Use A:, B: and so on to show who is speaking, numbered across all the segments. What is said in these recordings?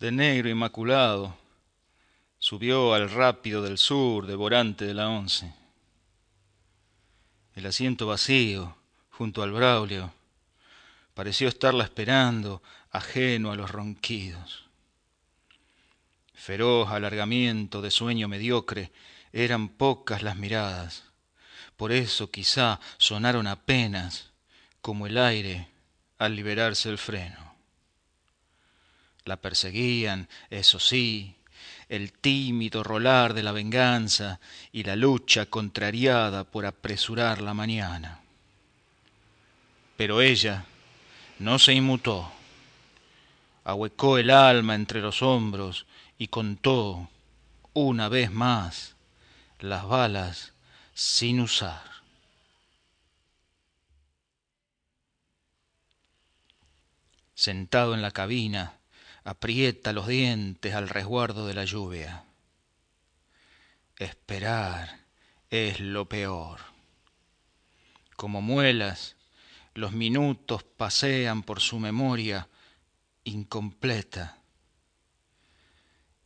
A: de negro inmaculado, subió al rápido del sur, devorante de la once. El asiento vacío, junto al Braulio, pareció estarla esperando, ajeno a los ronquidos. Feroz alargamiento de sueño mediocre, eran pocas las miradas, por eso quizá sonaron apenas como el aire al liberarse el freno la perseguían, eso sí, el tímido rolar de la venganza y la lucha contrariada por apresurar la mañana. Pero ella no se inmutó, ahuecó el alma entre los hombros y contó, una vez más, las balas sin usar. Sentado en la cabina, aprieta los dientes al resguardo de la lluvia. Esperar es lo peor. Como muelas, los minutos pasean por su memoria incompleta.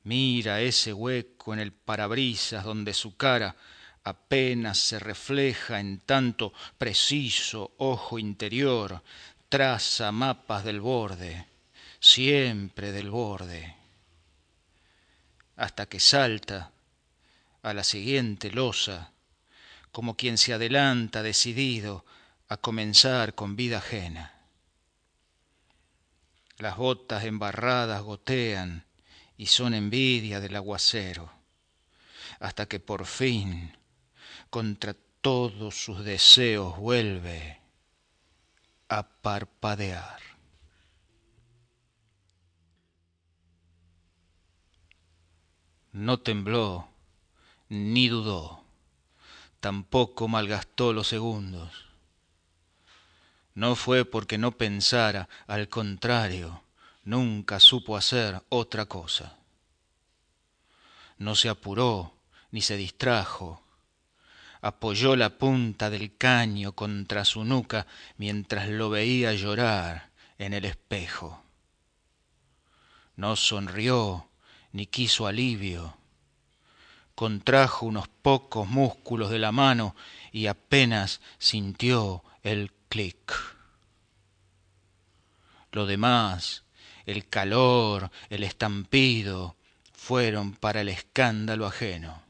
A: Mira ese hueco en el parabrisas donde su cara apenas se refleja en tanto preciso ojo interior traza mapas del borde siempre del borde, hasta que salta a la siguiente losa, como quien se adelanta decidido a comenzar con vida ajena. Las botas embarradas gotean y son envidia del aguacero, hasta que por fin, contra todos sus deseos, vuelve a parpadear. no tembló ni dudó, tampoco malgastó los segundos. No fue porque no pensara, al contrario, nunca supo hacer otra cosa. No se apuró ni se distrajo. Apoyó la punta del caño contra su nuca mientras lo veía llorar en el espejo. No sonrió ni quiso alivio. Contrajo unos pocos músculos de la mano y apenas sintió el clic. Lo demás, el calor, el estampido, fueron para el escándalo ajeno.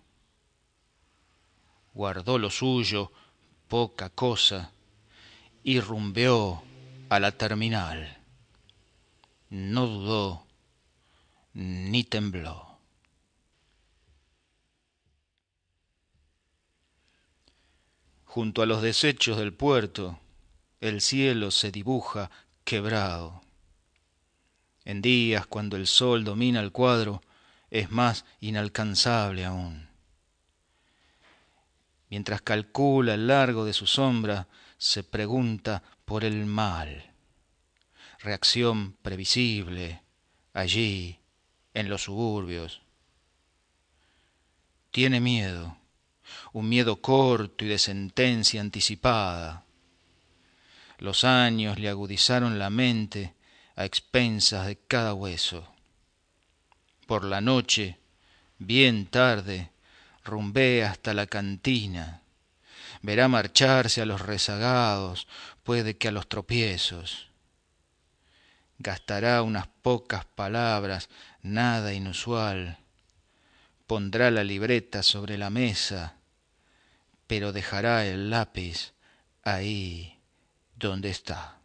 A: Guardó lo suyo, poca cosa, y rumbeó a la terminal. No dudó ni tembló. Junto a los desechos del puerto, el cielo se dibuja quebrado. En días cuando el sol domina el cuadro, es más inalcanzable aún. Mientras calcula el largo de su sombra, se pregunta por el mal. Reacción previsible, allí, en los suburbios. Tiene miedo, un miedo corto y de sentencia anticipada. Los años le agudizaron la mente a expensas de cada hueso. Por la noche, bien tarde, rumbé hasta la cantina. Verá marcharse a los rezagados, puede que a los tropiezos gastará unas pocas palabras, nada inusual, pondrá la libreta sobre la mesa, pero dejará el lápiz ahí donde está.